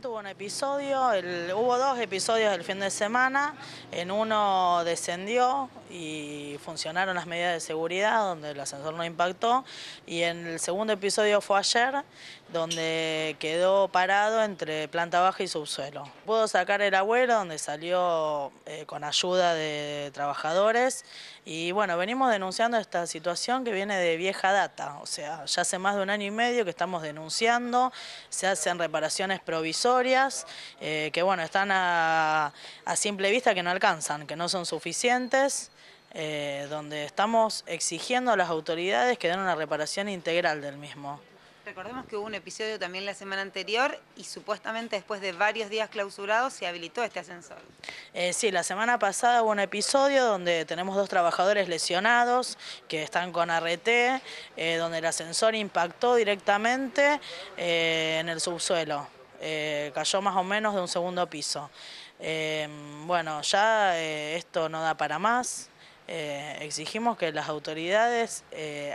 tuvo hubo un episodio, hubo dos episodios del fin de semana. En uno descendió y funcionaron las medidas de seguridad, donde el ascensor no impactó. Y en el segundo episodio fue ayer, donde quedó parado entre planta baja y subsuelo. Pudo sacar el abuelo, donde salió eh, con ayuda de trabajadores. Y bueno, venimos denunciando esta situación que viene de vieja data. O sea, ya hace más de un año y medio que estamos denunciando, se hacen reparaciones provisorias eh, que bueno, están a, simple vista que no alcanzan, que no son suficientes, eh, donde estamos exigiendo a las autoridades que den una reparación integral del mismo. Recordemos que hubo un episodio también la semana anterior y supuestamente después de varios días clausurados se habilitó este ascensor. Eh, sí, la semana pasada hubo un episodio donde tenemos dos trabajadores lesionados que están con ART, donde el ascensor impactó directamente en el subsuelo. Eh, cayó más o menos de un segundo piso. Eh, bueno, ya eh, esto no da para más. exigimos que las autoridades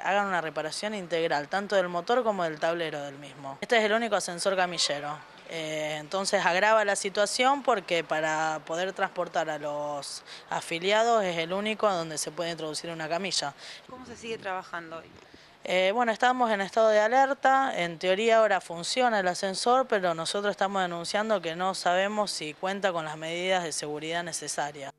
hagan una reparación integral, tanto del motor como del tablero del mismo. Este es el único ascensor camillero. entonces agrava la situación porque para poder transportar a los afiliados es el único donde se puede introducir una camilla. ¿Cómo se sigue trabajando hoy? Eh, bueno, estamos en estado de alerta, en teoría ahora funciona el ascensor, pero nosotros estamos denunciando que no sabemos si cuenta con las medidas de seguridad necesarias.